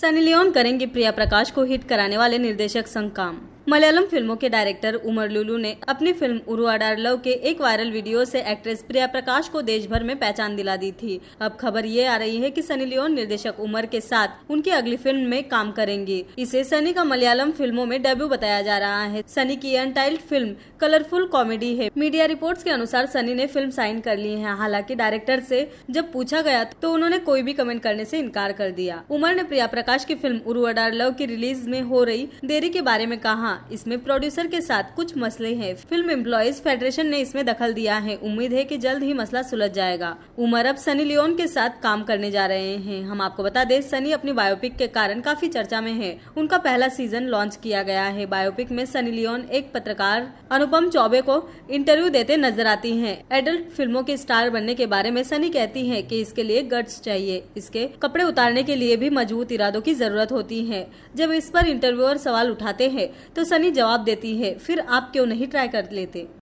Sunny Leone करेंगे प्रिया प्रकाश को hit कराने वाले निर्देशक संग काम मलयालम फिल्मों के डायरेक्टर उमर लुलू ने अपनी फिल्म उरुआडार लव के एक वायरल वीडियो से एक्ट्रेस प्रिया प्रकाश को देश भर में पहचान दिला दी थी अब खबर ये आ रही है कि सनी लियोन निर्देशक उमर के साथ उनकी अगली फिल्म में काम करेंगी इसे सनी का मलयालम फिल्मों में डेब्यू बताया जा रहा है सनी की अनटाइल्ड फिल्म कलरफुल कॉमेडी है मीडिया रिपोर्ट के अनुसार सनी ने फिल्म साइन कर ली है हालांकि डायरेक्टर ऐसी जब पूछा गया तो उन्होंने कोई भी कमेंट करने ऐसी इनकार कर दिया उमर ने प्रिया प्रकाश की फिल्म उरुआडार लव की रिलीज में हो रही देरी के बारे में कहा इसमें प्रोड्यूसर के साथ कुछ मसले हैं फिल्म एम्प्लॉयज फेडरेशन ने इसमें दखल दिया है उम्मीद है कि जल्द ही मसला सुलझ जाएगा उमर अब सनी लियोन के साथ काम करने जा रहे हैं हम आपको बता दें सनी अपनी बायोपिक के कारण काफी चर्चा में है उनका पहला सीजन लॉन्च किया गया है बायोपिक में सनी लियोन एक पत्रकार अनुपम चौबे को इंटरव्यू देते नजर आती है एडल्ट फिल्मों के स्टार बनने के बारे में सनी कहती है की इसके लिए गट्स चाहिए इसके कपड़े उतारने के लिए भी मजबूत इरादों की जरूरत होती है जब इस पर इंटरव्यूअर सवाल उठाते हैं तो सनी जवाब देती है फिर आप क्यों नहीं ट्राई कर लेते